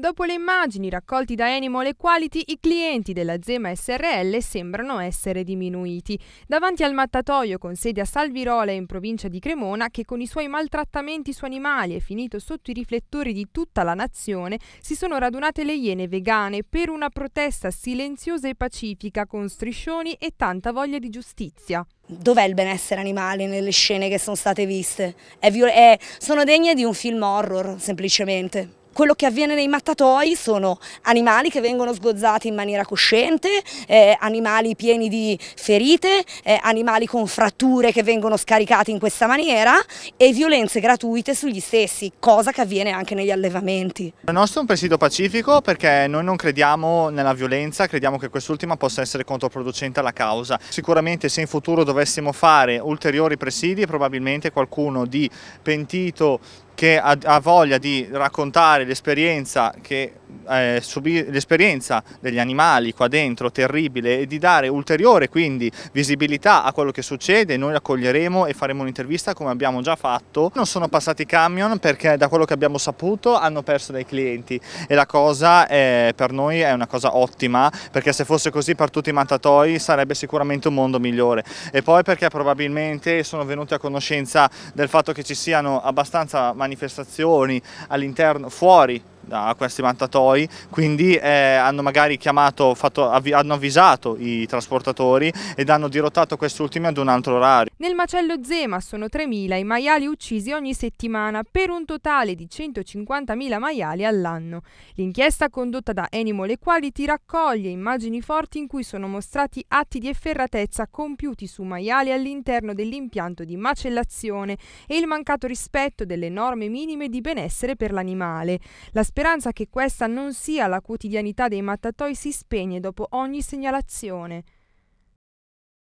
Dopo le immagini raccolti da Animal Equality, i clienti della Zema SRL sembrano essere diminuiti. Davanti al mattatoio con sede a Salvirola in provincia di Cremona, che con i suoi maltrattamenti su animali è finito sotto i riflettori di tutta la nazione, si sono radunate le iene vegane per una protesta silenziosa e pacifica con striscioni e tanta voglia di giustizia dov'è il benessere animale nelle scene che sono state viste? È, è, sono degne di un film horror, semplicemente. Quello che avviene nei mattatoi sono animali che vengono sgozzati in maniera cosciente, eh, animali pieni di ferite, eh, animali con fratture che vengono scaricati in questa maniera e violenze gratuite sugli stessi, cosa che avviene anche negli allevamenti. Il nostro è un presidio pacifico perché noi non crediamo nella violenza, crediamo che quest'ultima possa essere controproducente alla causa. Sicuramente se in futuro dovessimo fare ulteriori presidi probabilmente qualcuno di pentito che ha, ha voglia di raccontare l'esperienza che eh, l'esperienza degli animali qua dentro, terribile, e di dare ulteriore quindi visibilità a quello che succede, noi accoglieremo e faremo un'intervista come abbiamo già fatto. Non sono passati camion perché da quello che abbiamo saputo hanno perso dei clienti e la cosa è, eh, per noi è una cosa ottima perché se fosse così per tutti i mattatoi sarebbe sicuramente un mondo migliore e poi perché probabilmente sono venuti a conoscenza del fatto che ci siano abbastanza manifestazioni all'interno, fuori da questi mantatoi, quindi eh, hanno magari chiamato, fatto, avvi, hanno avvisato i trasportatori ed hanno dirottato questi ultimi ad un altro orario. Nel macello Zema sono 3.000 i maiali uccisi ogni settimana per un totale di 150.000 maiali all'anno. L'inchiesta condotta da Animal Equality raccoglie immagini forti in cui sono mostrati atti di efferratezza compiuti su maiali all'interno dell'impianto di macellazione e il mancato rispetto delle norme minime di benessere per l'animale. La speranza che questa non sia la quotidianità dei mattatoi si spegne dopo ogni segnalazione.